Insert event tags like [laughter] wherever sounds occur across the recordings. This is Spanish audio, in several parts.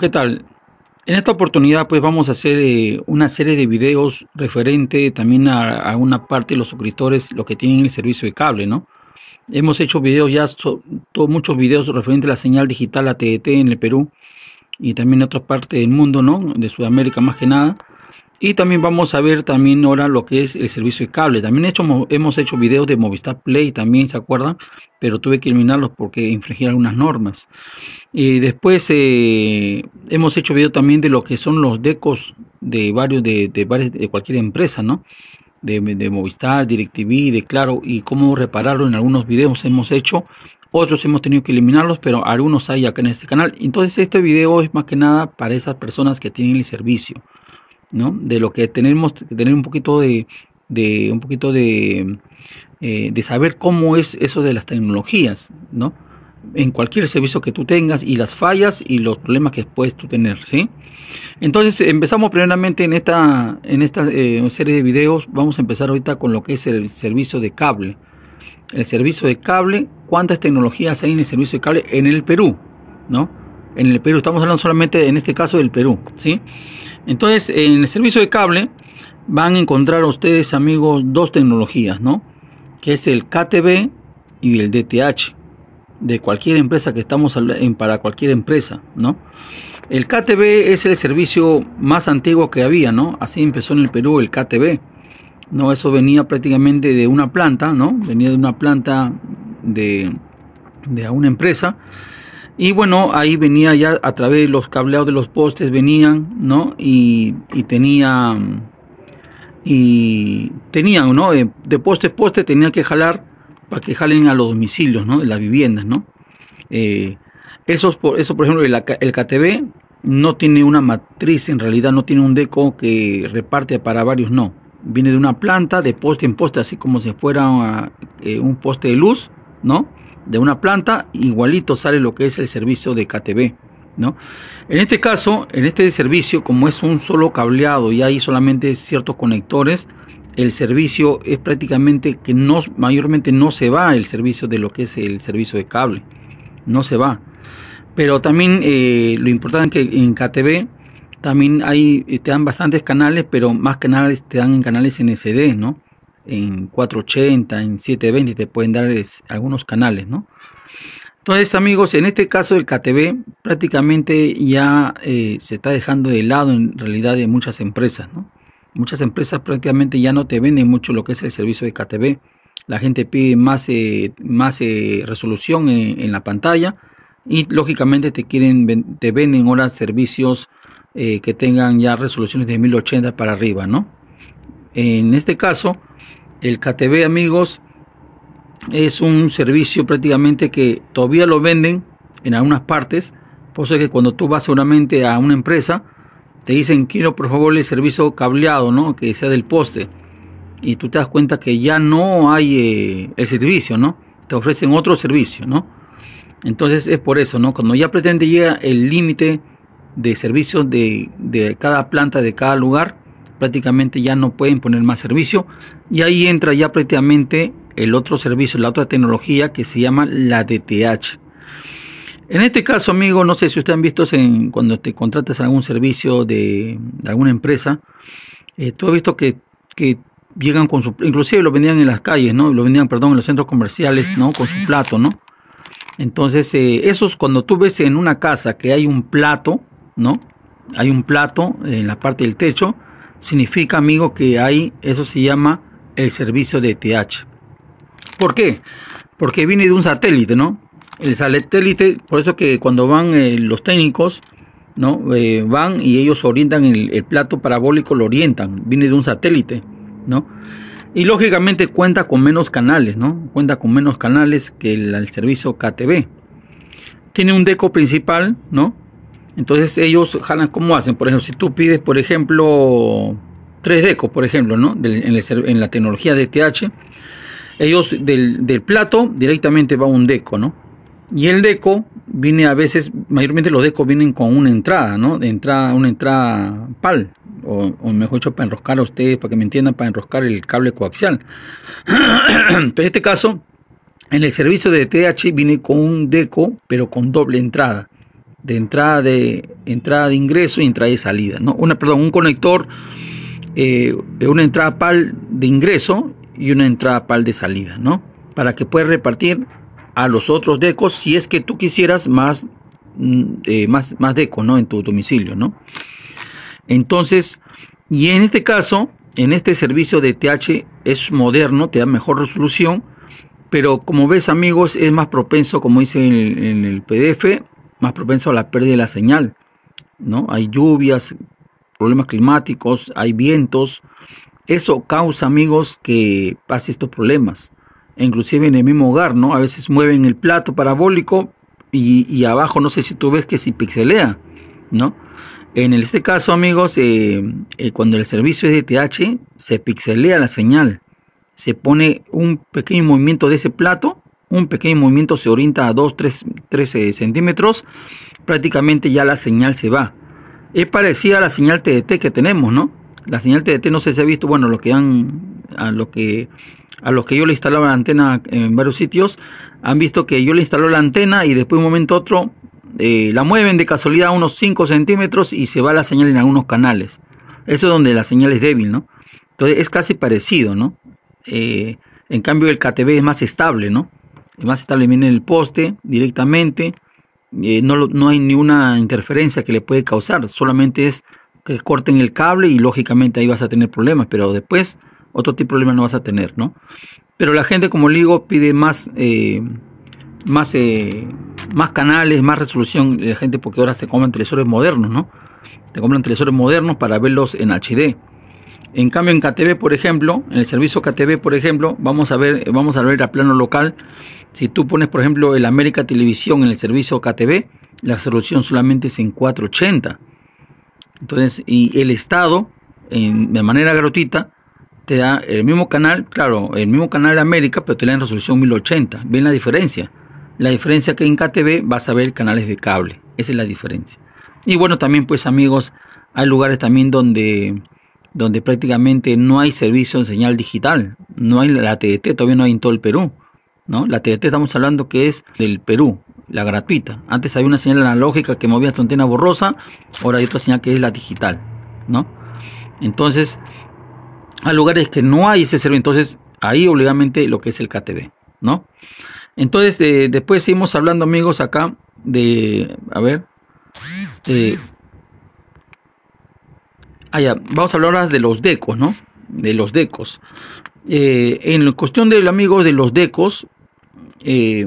¿qué tal? En esta oportunidad pues vamos a hacer eh, una serie de videos referente también a, una parte de los suscriptores, los que tienen el servicio de cable, ¿no? Hemos hecho videos ya, todos muchos videos referente a la señal digital, ATT en el Perú y también en otras partes del mundo, ¿no? De Sudamérica más que nada. Y también vamos a ver también ahora lo que es el servicio de cable. También hemos hecho videos de Movistar Play, también se acuerdan, pero tuve que eliminarlos porque infringía algunas normas. Y después eh, hemos hecho videos también de lo que son los decos de varios de, de, de cualquier empresa, ¿no? De, de Movistar, DirecTV, de Claro, y cómo repararlo en algunos videos hemos hecho. Otros hemos tenido que eliminarlos, pero algunos hay acá en este canal. Entonces este video es más que nada para esas personas que tienen el servicio. De lo que tenemos, tener un poquito de, un poquito eh, de, saber cómo es eso de las tecnologías, ¿no? En cualquier servicio que tú tengas y las fallas y los problemas que puedes tú tener, ¿sí? Entonces empezamos primeramente en esta, en esta eh, serie de videos, vamos a empezar ahorita con lo que es el servicio de cable. El servicio de cable, cuántas tecnologías hay en el servicio de cable en el Perú, ¿no? En el Perú, estamos hablando solamente en este caso del Perú, ¿sí? sí entonces, en el servicio de cable van a encontrar a ustedes, amigos, dos tecnologías, ¿no? Que es el KTB y el DTH de cualquier empresa que estamos en, para cualquier empresa, ¿no? El KTB es el servicio más antiguo que había, ¿no? Así empezó en el Perú el KTB. No, eso venía prácticamente de una planta, ¿no? Venía de una planta de, de una empresa y bueno, ahí venía ya a través de los cableados de los postes, venían, ¿no? Y, tenía tenían, mm, y tenían, ¿no? Eh, de, poste a poste tenían que jalar para que jalen a los domicilios, ¿no? De las viviendas, ¿no? Eh, por eso, por ejemplo, el, el no tiene una matriz, en realidad no tiene un deco que reparte para varios, no. Viene de una planta, de poste en poste, así como si fuera eh, un poste de luz, ¿no? de una planta, igualito sale lo que es el servicio de KTB. ¿no? En este caso, en este servicio, como es un solo cableado y hay solamente ciertos conectores, el servicio es prácticamente que no, mayormente no se va el servicio de lo que es el servicio de cable. No se va. Pero también eh, lo importante es que en KTV también hay, eh, te dan bastantes canales, pero más canales te dan en canales ncd ¿no? en 480, en 720, te pueden dar algunos canales, ¿no? Entonces, amigos, en este caso el KTV prácticamente ya eh, se está dejando de lado en realidad de muchas empresas, ¿no? Muchas empresas prácticamente ya no te venden mucho lo que es el servicio de KTV. La gente pide más, eh, más eh, resolución en, la pantalla y lógicamente te quieren te venden ahora servicios que tengan ya resoluciones de 1080 para arriba, ¿no? En este caso, el KTV, amigos, es un servicio prácticamente que todavía lo venden en algunas partes. Por eso es que cuando tú vas seguramente a una empresa, te dicen, quiero por favor el servicio cableado, ¿no? Que sea del poste. Y tú te das cuenta que ya no hay eh, el servicio, ¿no? Te ofrecen otro servicio, ¿no? Entonces es por eso, ¿no? Cuando ya pretende llegar el límite de servicios de, de cada planta, de cada lugar, prácticamente ya no pueden poner más servicio y ahí entra ya prácticamente el otro servicio, la otra tecnología que se llama la DTH. En este caso, amigo, no sé si ustedes han visto cuando te contratas algún servicio de, alguna empresa, eh, tú has visto que, llegan con su, inclusive lo vendían en las calles, ¿no? Lo vendían, perdón, en los centros comerciales, ¿no? Con su plato, ¿no? Entonces, eh, eso es cuando tú ves en una casa que hay un plato, ¿no? Hay un plato en la parte del techo significa, amigo, que ahí eso se llama el servicio de TH. ¿Por qué? Porque viene de un satélite, ¿no? El satélite, por eso que cuando van eh, los técnicos, ¿no? Eh, van y ellos orientan el, plato parabólico, lo orientan, viene de un satélite, ¿no? Y lógicamente cuenta con menos canales, ¿no? Cuenta con menos canales que el, el servicio KTB. Tiene un deco principal, ¿no? Entonces ellos jalan cómo hacen. Por ejemplo, si tú pides, por ejemplo, tres decos, por ejemplo, ¿no? en, la tecnología de TH, ellos del, plato directamente va un deco, ¿no? Y el deco viene a veces, mayormente los decos vienen con una entrada, ¿no? De entrada, una entrada PAL, o, mejor dicho, para enroscar a ustedes, para que me entiendan, para enroscar el cable coaxial. [clears throat] Entonces, en este caso, en el servicio de TH viene con un deco, pero con doble entrada de entrada de, entrada de ingreso y entrada y salida. ¿no? Una, perdón, un conector, eh, de una entrada PAL de ingreso y una entrada PAL de salida, ¿no? Para que puedas repartir a los otros decos si es que tú quisieras más, mm, eh, más, más deco, ¿no? En tu domicilio, ¿no? Entonces, y en este caso, en este servicio de TH es moderno, te da mejor resolución, pero como ves amigos, es más propenso, como dice en el, en el PDF, más propenso a la pérdida de la señal. ¿no? Hay lluvias, problemas climáticos, hay vientos. Eso causa, amigos, que pase estos problemas. E inclusive en el mismo hogar, ¿no? A veces mueven el plato parabólico y, abajo, no sé si tú ves que se pixelea, ¿no? En este caso, amigos, eh, eh, cuando el servicio es de TH se pixelea la señal. Se pone un pequeño movimiento de ese plato un pequeño movimiento se orienta a 2-3 centímetros, prácticamente ya la señal se va. Es parecida a la señal TDT que tenemos, ¿no? La señal TDT no sé si ha visto, bueno, lo que han, a lo que a los que yo le instalaba la antena en varios sitios, han visto que yo le instaló la antena y después un momento otro eh, la mueven de casualidad a unos 5 centímetros y se va la señal en algunos canales. Eso es donde la señal es débil, ¿no? Entonces es casi parecido, ¿no? Eh, en cambio el KTB es más estable, ¿no? más estable viene en el poste directamente. Eh, no, no hay ninguna interferencia que le puede causar, solamente es que corten el cable y lógicamente ahí vas a tener problemas, pero después otro tipo de problemas no vas a tener, ¿no? Pero la gente, como digo, pide más, eh, más, eh, más canales, más resolución, la gente porque ahora se compran televisores modernos, ¿no? Te compran televisores modernos para verlos en HD. En cambio, en KTV, por ejemplo, en el servicio KTV, por ejemplo, vamos a ver, vamos a ver a plano local si tú pones, por ejemplo, el América Televisión en el servicio KTV, la resolución solamente es en 480. Entonces, y el Estado, de manera gratuita, te da el mismo canal, claro, el mismo canal de América, pero te da en resolución 1080. ¿Ven la diferencia? La diferencia que en KTV vas a ver canales de cable. Esa es la diferencia. Y bueno, también pues amigos, hay lugares también donde, donde prácticamente no hay servicio en señal digital. No hay la TDT, todavía no hay en todo el Perú. ¿no? La TDT estamos hablando que es del Perú, la gratuita. Antes había una señal analógica que movía su antena borrosa, ahora hay otra señal que es la digital, ¿no? Entonces, a lugares que no hay ese servicio, entonces ahí obligadamente lo que es el KTV, ¿no? Entonces, eh, después seguimos hablando, amigos, acá de, a ver, eh, ah, vamos a hablar ahora de los decos, ¿no? De los decos. Eh, en cuestión del amigo de los decos, eh,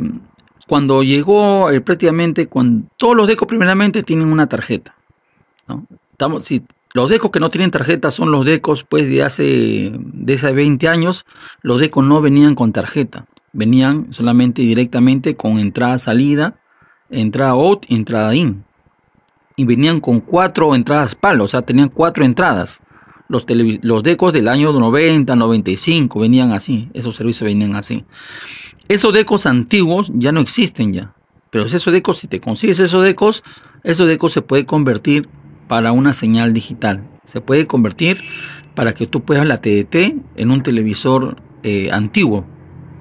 cuando llegó eh, prácticamente, cuando, todos los decos primeramente tienen una tarjeta. los decos que no tienen tarjeta son los decos pues, de, hace, de hace 20 años, los decos no venían con tarjeta, venían solamente directamente con entrada-salida, entrada-out, entrada-in. Y venían con cuatro entradas palo o sea, tenían cuatro entradas. los, decos del año 90, 95 venían así, esos servicios venían así. Esos decos antiguos ya no existen ya. Pero esos decos, si te consigues esos decos, esos decos se puede convertir para una señal digital. Se puede convertir para que tú puedas la TDT en un televisor eh, antiguo,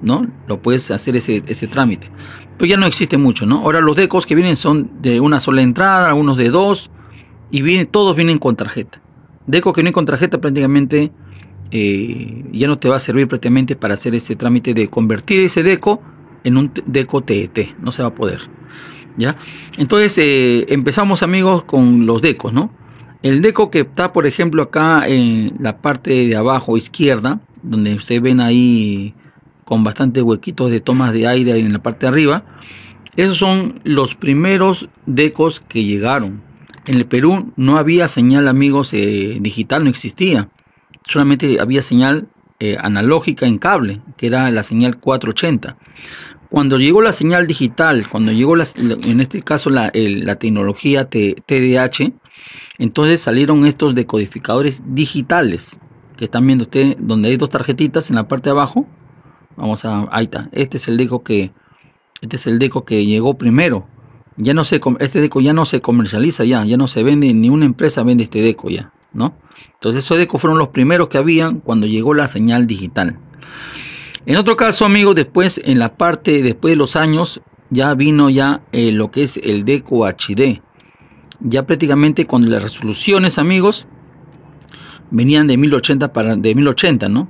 ¿no? Lo puedes hacer ese, ese trámite. Pero ya no existe mucho, ¿no? Ahora los decos que vienen son de una sola entrada, algunos de dos, y todos vienen con tarjeta. Decos que vienen con tarjeta prácticamente eh, ya no te va a servir prácticamente para hacer ese trámite de convertir ese deco en un deco TET, e no se va a poder. ¿ya? Entonces eh, empezamos amigos con los decos, ¿no? El deco que está por ejemplo acá en la parte de abajo izquierda, donde ustedes ven ahí con bastantes huequitos de tomas de aire en la parte de arriba, esos son los primeros decos que llegaron. En el Perú no había señal amigos eh, digital, no existía solamente había señal eh, analógica en cable, que era la señal 480. Cuando llegó la señal digital, cuando llegó en este caso la, tecnología TDH, entonces salieron estos decodificadores digitales que están viendo ustedes, donde hay dos tarjetitas en la parte de abajo. Vamos a, ahí está. Este es el deco que, este es el deco que llegó primero. Ya no se, este deco ya no se comercializa ya, ya no se vende, ni una empresa vende este deco ya. Entonces Entonces decos fueron los primeros que habían cuando llegó la señal digital. En otro caso, amigos, después en la parte después de los años ya vino ya eh, lo que es el Deco HD. Ya prácticamente con las resoluciones, amigos, venían de 1080 para de 1080, ¿no?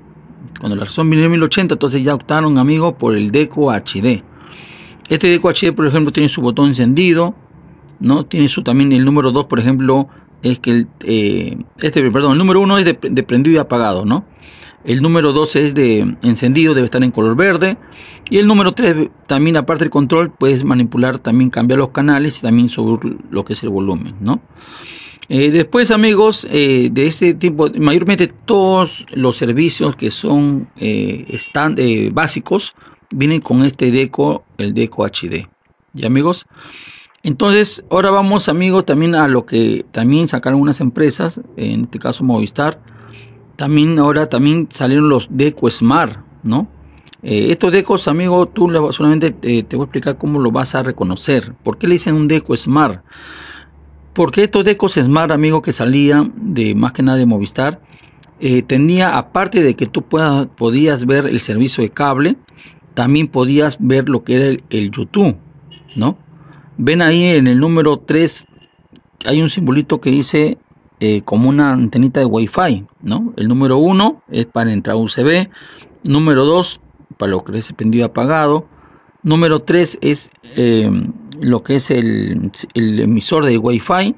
Cuando la resolución vino de 1080, entonces ya optaron, amigos, por el Deco HD. Este Deco HD, por ejemplo, tiene su botón encendido, ¿no? Tiene su también el número 2, por ejemplo, es que el, eh, este, perdón, el número 1 es de, prendido y apagado, ¿no? El número 2 es de encendido, debe estar en color verde. Y el número 3, también aparte del control, puedes manipular, también cambiar los canales y también sobre lo que es el volumen, ¿no? Eh, después, amigos, eh, de este tipo, mayormente todos los servicios que son básicos vienen con este deco, el deco HD. Y amigos, entonces, ahora vamos amigos también a lo que también sacaron unas empresas, en este caso Movistar. También ahora también salieron los Deco Smart, ¿no? Eh, estos decos, amigo, tú solamente eh, te voy a explicar cómo lo vas a reconocer. ¿Por qué le dicen un deco Smart? Porque estos decos Smart, amigo, que salían de más que nada de Movistar, eh, tenía, aparte de que tú podías ver el servicio de cable, también podías ver lo que era el YouTube, ¿no? Ven ahí en el número 3, hay un simbolito que dice eh, como una antenita de Wi-Fi, ¿no? El número 1 es para entrar un USB, número 2 para lo que es y apagado, número 3 es eh, lo que es el, emisor de Wi-Fi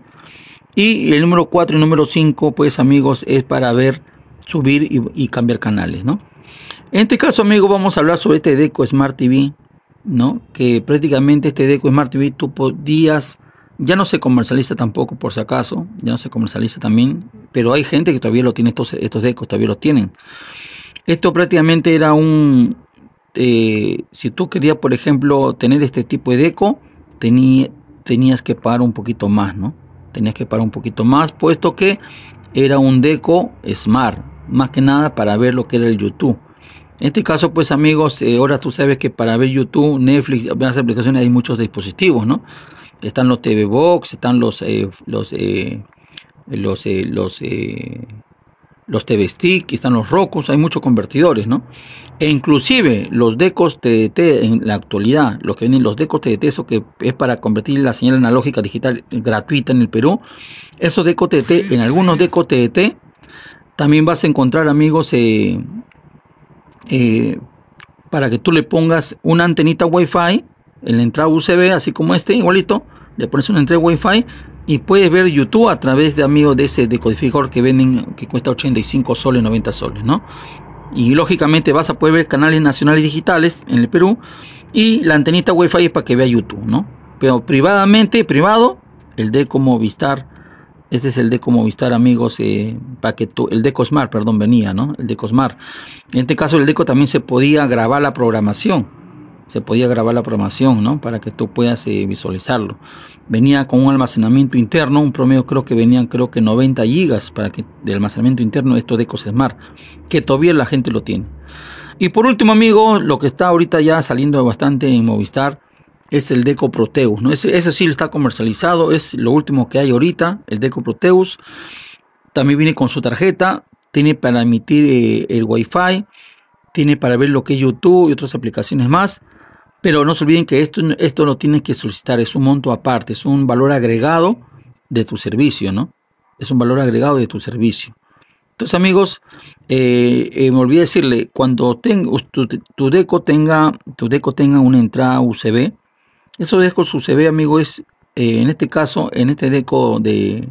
y el número 4 y número 5, pues amigos, es para ver, subir y, y cambiar canales, ¿no? En este caso, amigos, vamos a hablar sobre este Deco Smart TV ¿no? Que prácticamente este Deco Smart TV tú podías, ya no se comercializa tampoco por si acaso, ya no se comercializa también, pero hay gente que todavía lo tiene, estos, estos Decos todavía los tienen. Esto prácticamente era un, eh, si tú querías, por ejemplo, tener este tipo de Deco, tenías que pagar un poquito más, ¿no? Tenías que pagar un poquito más, puesto que era un Deco Smart, más que nada para ver lo que era el YouTube. En este caso, pues amigos, eh, ahora tú sabes que para ver YouTube, Netflix, las aplicaciones hay muchos dispositivos, ¿no? Están los TV Box, están los eh, los eh, los los los TV Stick, están los Rocos, hay muchos convertidores, ¿no? E inclusive los decos TDT en la actualidad, los que vienen los decos TDT, eso que es para convertir la señal analógica digital gratuita en el Perú, esos decos TDT, en algunos decos TDT, también vas a encontrar, amigos, eh, para que tú le pongas una antenita Wi-Fi en la entrada USB, así como este, igualito, le pones una entrada Wi-Fi y puedes ver YouTube a través de amigos de ese decodificador que venden, que cuesta 85 soles, 90 soles, ¿no? Y lógicamente vas a poder ver canales nacionales digitales en el Perú y la antenita Wi-Fi es para que vea YouTube, ¿no? Pero privadamente, privado, el de como Vistar este es el de Movistar, amigos, eh, para que el DECO Cosmar, perdón, venía, ¿no? El de Cosmar. En este caso, el deco también se podía grabar la programación. Se podía grabar la programación, ¿no? Para que tú puedas eh, visualizarlo. Venía con un almacenamiento interno, un promedio creo que venían, creo que 90 gigas para que, de almacenamiento interno de estos Smart, que todavía la gente lo tiene. Y por último, amigos, lo que está ahorita ya saliendo bastante en Movistar, es el Deco Proteus. ¿no? Ese, sí está comercializado, es lo último que hay ahorita, el Deco Proteus. También viene con su tarjeta, tiene para emitir eh, el Wi-Fi, tiene para ver lo que es YouTube y otras aplicaciones más. Pero no se olviden que esto, esto lo tienes que solicitar, es un monto aparte, es un valor agregado de tu servicio, ¿no? Es un valor agregado de tu servicio. Entonces, amigos, eh, eh, me olvidé decirle, cuando tu, tu, deco tenga, tu deco tenga una entrada USB, eso Esos se ve amigo, es eh, en este caso, en este deco de.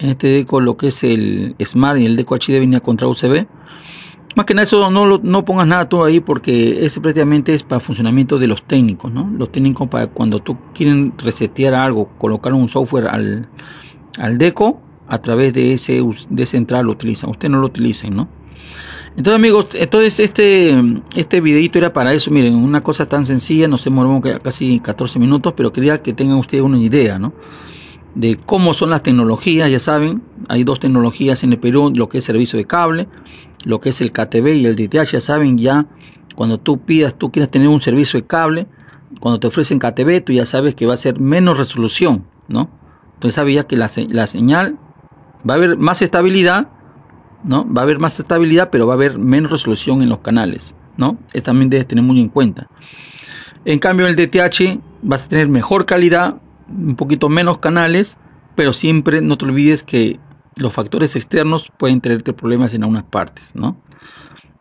En este deco, lo que es el Smart y el deco HD venía contra UCB. Más que nada, eso no, no pongas nada tú ahí porque ese prácticamente es para funcionamiento de los técnicos, ¿no? Los técnicos para cuando tú quieren resetear algo, colocar un software al, al deco, a través de ese, de entrada lo utilizan. Ustedes no lo utilicen, ¿no? Entonces amigos, entonces este, este videito era para eso, miren, una cosa tan sencilla, nos hemos casi 14 minutos, pero quería que tengan ustedes una idea, ¿no? De cómo son las tecnologías, ya saben, hay dos tecnologías en el Perú, lo que es servicio de cable, lo que es el KTV y el DTH, ya saben, ya cuando tú pidas, tú quieras tener un servicio de cable, cuando te ofrecen KTB, tú ya sabes que va a ser menos resolución, ¿no? Entonces sabía que la, la señal va a haber más estabilidad, Va a haber más estabilidad, pero va a haber menos resolución en los canales, ¿no? Esto también debes tener muy en cuenta. En cambio, el DTH vas a tener mejor calidad, un poquito menos canales, pero siempre no te olvides que los factores externos pueden traerte problemas en algunas partes, ¿no?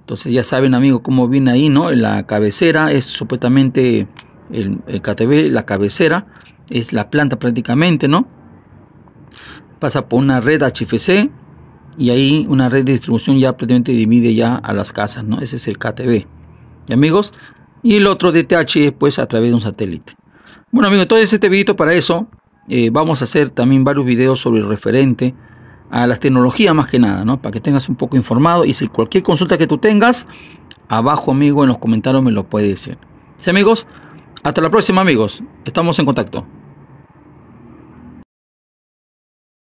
Entonces ya saben, amigos, cómo viene ahí, ¿no? La cabecera es supuestamente el, el KTB, la cabecera es la planta prácticamente, ¿no? Pasa por una red HFC, y ahí una red de distribución ya prácticamente divide ya a las casas, ¿no? Ese es el KTB, ¿Y amigos. Y el otro DTH es pues a través de un satélite. Bueno amigos, entonces este videito para eso, eh, vamos a hacer también varios videos sobre el referente a las tecnologías más que nada, ¿no? Para que tengas un poco informado y si cualquier consulta que tú tengas, abajo amigo en los comentarios me lo puede decir. Sí amigos, hasta la próxima amigos, estamos en contacto.